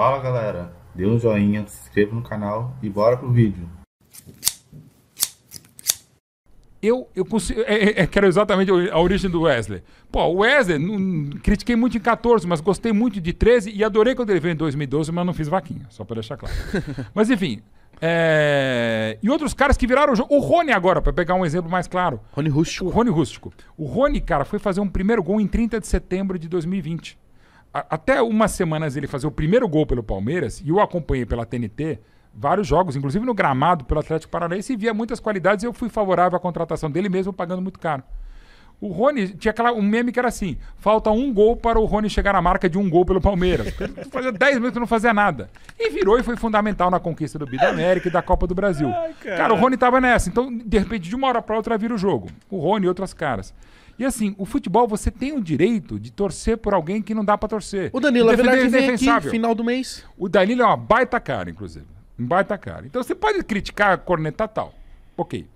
Fala galera, dê um joinha, se inscreva no canal e bora pro vídeo. Eu, eu consigo. É, é, é quero exatamente a origem do Wesley. Pô, o Wesley, não, critiquei muito em 14, mas gostei muito de 13 e adorei quando ele veio em 2012, mas não fiz vaquinha, só pra deixar claro. mas enfim. É... E outros caras que viraram o jogo. O Rony agora, para pegar um exemplo mais claro. Rony Rústico. O Rony Rústico. O Rony, cara, foi fazer um primeiro gol em 30 de setembro de 2020 até umas semanas ele fazer o primeiro gol pelo Palmeiras, e eu acompanhei pela TNT vários jogos, inclusive no gramado pelo Atlético Paranaense, e via muitas qualidades e eu fui favorável à contratação dele mesmo pagando muito caro. O Rony tinha aquela, um meme que era assim: falta um gol para o Rony chegar na marca de um gol pelo Palmeiras. Fazia 10 minutos não fazia nada. E virou e foi fundamental na conquista do Bida América e da Copa do Brasil. Ai, cara. cara. o Rony tava nessa. Então, de repente, de uma hora para outra vira o jogo. O Rony e outras caras. E assim, o futebol você tem o direito de torcer por alguém que não dá para torcer. O Danilo é defensável. vem final do mês. O Danilo é uma baita cara, inclusive. Um baita cara. Então você pode criticar, cornetar tal. OK.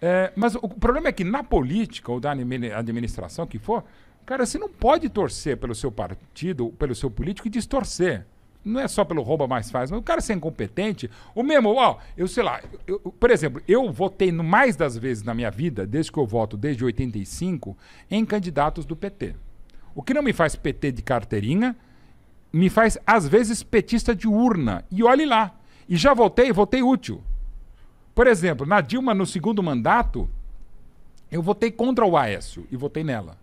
É, mas o problema é que na política ou da administração, que for, cara, você não pode torcer pelo seu partido, pelo seu político e distorcer. Não é só pelo rouba mais faz, mas o cara ser incompetente, o mesmo, ó, eu sei lá, eu, por exemplo, eu votei no mais das vezes na minha vida, desde que eu voto desde 85, em candidatos do PT. O que não me faz PT de carteirinha, me faz às vezes petista de urna. E olhe lá. E já votei, votei útil. Por exemplo, na Dilma, no segundo mandato, eu votei contra o Aécio e votei nela.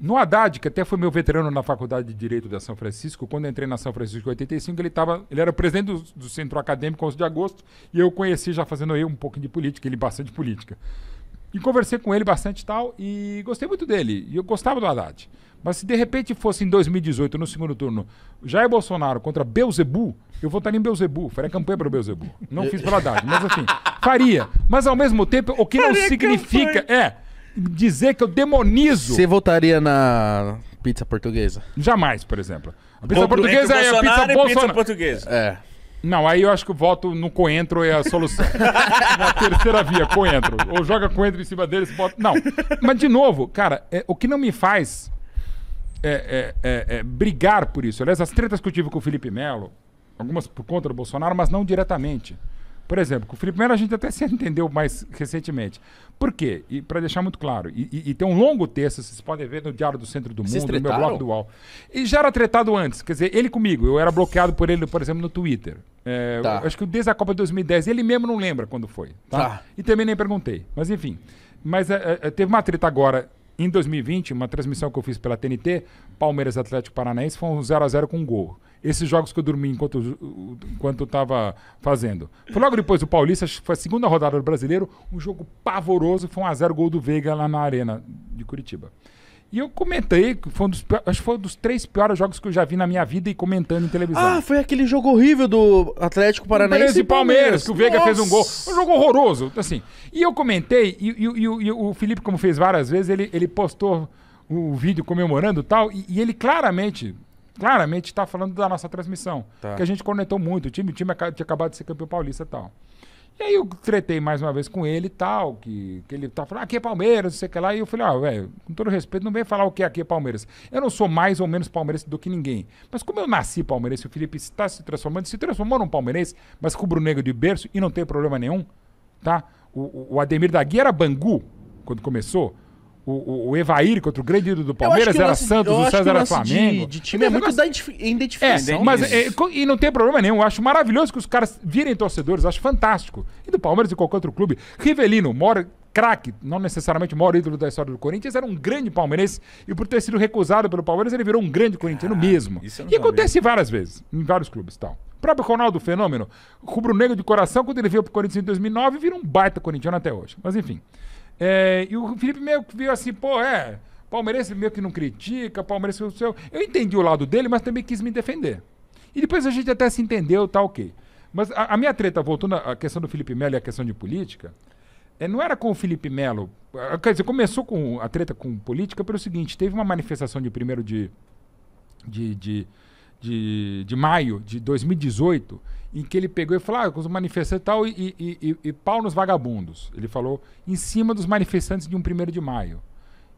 No Haddad, que até foi meu veterano na Faculdade de Direito da São Francisco, quando entrei na São Francisco em 85, ele, tava, ele era presidente do, do Centro Acadêmico 11 de Agosto e eu conheci já fazendo aí um pouco de política, ele bastante política. E conversei com ele bastante e tal, e gostei muito dele. E eu gostava do Haddad. Mas se de repente fosse em 2018, no segundo turno, Jair Bolsonaro contra Beuzebu, eu votaria em Beuzebu. Faria campanha para Beuzebu. Não fiz pelo Haddad, mas assim, faria. Mas ao mesmo tempo, o que não significa campanha. é dizer que eu demonizo. Você votaria na pizza portuguesa? Jamais, por exemplo. A pizza portuguesa é a pizza, Bolsonaro. pizza portuguesa. É. Não, aí eu acho que o voto no coentro é a solução. Na terceira via, coentro. Ou joga coentro em cima deles, bota. Não. Mas, de novo, cara, é, o que não me faz é, é, é, é brigar por isso. Aliás, as tretas que eu tive com o Felipe Melo, algumas por conta do Bolsonaro, mas não diretamente. Por exemplo, com o Felipe Melo a gente até se entendeu mais recentemente. Por quê? E para deixar muito claro, e, e, e, tem um longo texto, vocês podem ver no Diário do Centro do vocês Mundo, tretaram? no meu blog do UOL. E já era tretado antes, quer dizer, ele comigo, eu era bloqueado por ele, por exemplo, no Twitter. É, tá. eu, acho que desde a Copa de 2010, ele mesmo não lembra quando foi. Tá? tá. E também nem perguntei, mas enfim. Mas é, é, teve uma treta agora em 2020, uma transmissão que eu fiz pela TNT, Palmeiras Atlético Paranaense, foi um 0x0 com um gol. Esses jogos que eu dormi enquanto, enquanto estava fazendo. Foi logo depois do Paulista, acho que foi a segunda rodada do brasileiro, um jogo pavoroso, foi um a 0 gol do Veiga lá na Arena de Curitiba. E eu comentei, foi um dos, acho que foi um dos três piores jogos que eu já vi na minha vida e comentando em televisão. Ah, foi aquele jogo horrível do Atlético Paranaense e Palmeiras, Palmeiras, que o Veiga fez um gol. Um jogo horroroso, assim. E eu comentei, e, e, e, e o Felipe, como fez várias vezes, ele, ele postou o um vídeo comemorando tal, e, e ele claramente, claramente está falando da nossa transmissão. Tá. Que a gente conectou muito. O time, o time tinha acabado de ser campeão paulista e tal. E aí eu tretei mais uma vez com ele e tal, que, que ele tá falando, ah, aqui é Palmeiras, não sei o que lá. E eu falei, ó, ah, velho, com todo respeito, não vem falar o que é aqui é Palmeiras. Eu não sou mais ou menos palmeirense do que ninguém. Mas como eu nasci palmeirense, o Felipe está se transformando, se transformou num palmeirense, mas com o negro de berço e não tem problema nenhum, tá? O, o Ademir da Guia era Bangu quando começou. O, o, o Evair contra o grande ídolo do Palmeiras era lance, Santos, o César era Flamengo. De, de time é muito da identificação. É, mas, é, é e não tem problema nenhum. Eu acho maravilhoso que os caras virem torcedores, acho fantástico. E do Palmeiras e qualquer outro clube. Rivelino, mora craque, não necessariamente o maior ídolo da história do Corinthians, era um grande palmeirense e por ter sido recusado pelo Palmeiras, ele virou um grande corintiano ah, mesmo. E acontece várias vezes, em vários clubes tal. O próprio Ronaldo Fenômeno, rubro-negro de coração, quando ele veio pro Corinthians em 2009, virou um baita corintiano até hoje. Mas enfim. É, e o Felipe meio que veio assim, pô, é, palmeirense meio que não critica, palmeirense o seu. Eu entendi o lado dele, mas também quis me defender. E depois a gente até se entendeu, tá ok. Mas a, a minha treta, voltando à questão do Felipe Melo e à questão de política, é, não era com o Felipe Melo. Quer dizer, começou com a treta com política pelo seguinte: teve uma manifestação de primeiro de, de, de de, de maio de 2018, em que ele pegou e falou: ah, os manifestantes e tal, e, e, e, e pau nos vagabundos. Ele falou em cima dos manifestantes de um 1 de maio.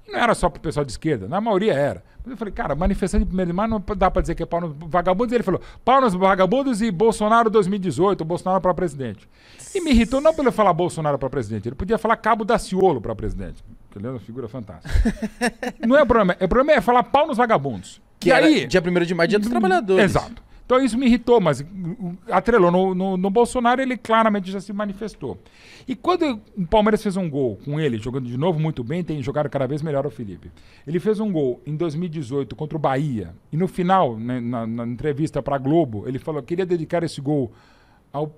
E não era só para o pessoal de esquerda, na maioria era. Mas eu falei, cara, manifestante de 1 de maio não dá para dizer que é pau nos vagabundos. E ele falou: pau nos vagabundos e Bolsonaro 2018, Bolsonaro para presidente. E me irritou não pelo falar Bolsonaro para presidente, ele podia falar Cabo Daciolo para presidente. Que é uma figura fantástica. não é o problema, é, o problema é falar pau nos vagabundos. Que e era aí, dia 1 de maio, dia dos trabalhadores. Exato. Então isso me irritou, mas uh, atrelou no, no, no, Bolsonaro, ele claramente já se manifestou. E quando o Palmeiras fez um gol com ele, jogando de novo muito bem, tem jogado cada vez melhor o Felipe. Ele fez um gol em 2018 contra o Bahia, e no final, né, na, na, entrevista para a Globo, ele falou: queria dedicar esse gol ao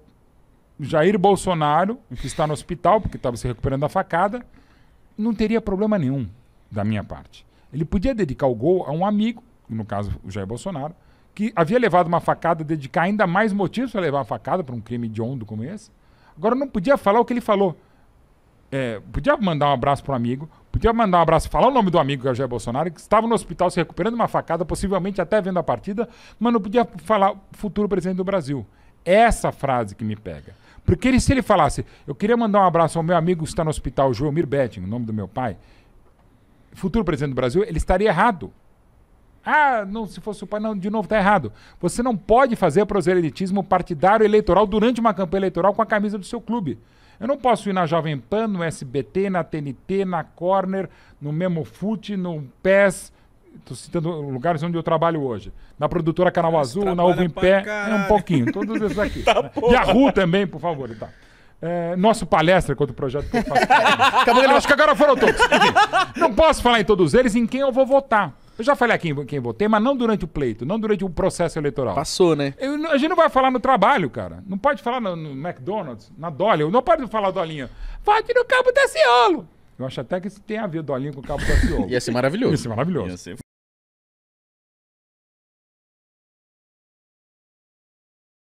Jair Bolsonaro, que está no hospital, porque estava se recuperando da facada. Não teria problema nenhum da minha parte. Ele podia dedicar o gol a um amigo no caso o Jair Bolsonaro, que havia levado uma facada, dedicar ainda mais motivos para levar uma facada para um crime hediondo como esse. Agora não podia falar o que ele falou. É, podia mandar um abraço para um amigo, podia mandar um abraço, falar o nome do amigo que é o Jair Bolsonaro, que estava no hospital se recuperando de uma facada, possivelmente até vendo a partida, mas não podia falar futuro presidente do Brasil. Essa frase que me pega. Porque ele, se ele falasse, eu queria mandar um abraço ao meu amigo que está no hospital, Joelmir Betting, o nome do meu pai, futuro presidente do Brasil, ele estaria errado. Ah, não, se fosse o pai, não, de novo, está errado. Você não pode fazer proselitismo partidário eleitoral durante uma campanha eleitoral com a camisa do seu clube. Eu não posso ir na Jovem Pan, no SBT, na TNT, na Corner, no Memofute, no PES. Estou citando lugares onde eu trabalho hoje. Na produtora Canal Azul, na Ovo em Pé, é um pouquinho, todos esses aqui. tá né? Yahoo também, por favor. Tá. É, nosso palestra contra o projeto Acabou, acho que agora foram todos. não posso falar em todos eles em quem eu vou votar. Eu já falei aqui quem votei, mas não durante o pleito, não durante o processo eleitoral. Passou, né? Eu, a gente não vai falar no trabalho, cara. Não pode falar no, no McDonald's, na Dolly. Não pode falar Dolinha. Vote no Cabo Daciolo. Eu acho até que isso tem a ver Dolinha com o Cabo Daciolo. Ia ser maravilhoso. Ia ser maravilhoso. Ia ser...